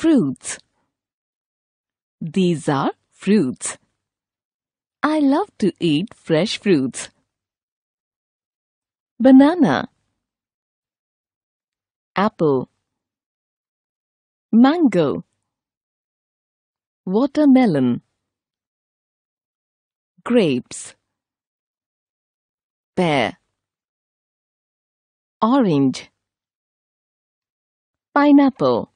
fruits. These are fruits. I love to eat fresh fruits. Banana Apple Mango Watermelon Grapes Pear Orange Pineapple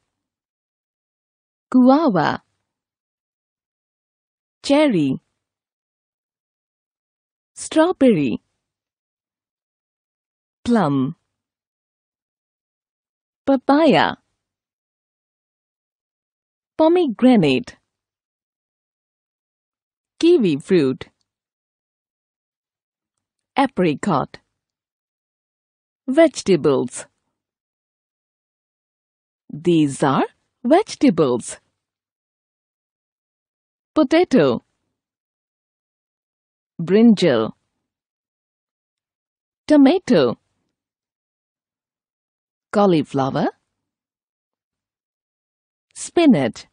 guava cherry strawberry plum papaya pomegranate kiwi fruit apricot vegetables these are vegetables potato brinjal tomato cauliflower spinach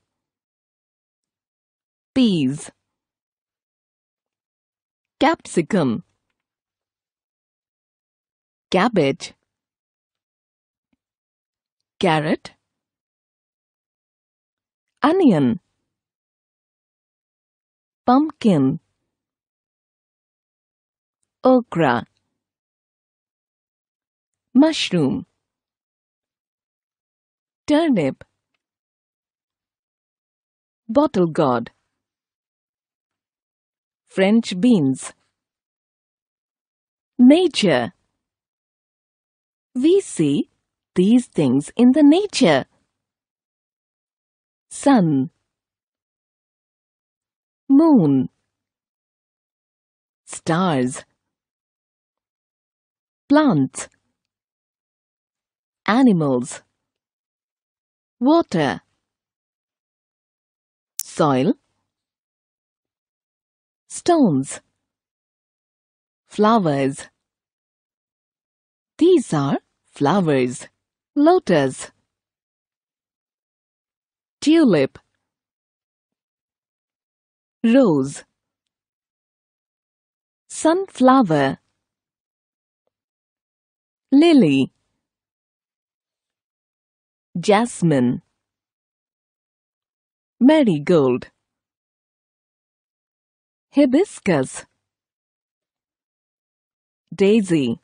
peas capsicum cabbage carrot onion pumpkin okra mushroom turnip bottle gourd french beans nature we see these things in the nature sun moon, stars, plants, animals, water, soil, stones, flowers. These are flowers, lotus, tulip, rose sunflower lily jasmine marigold hibiscus daisy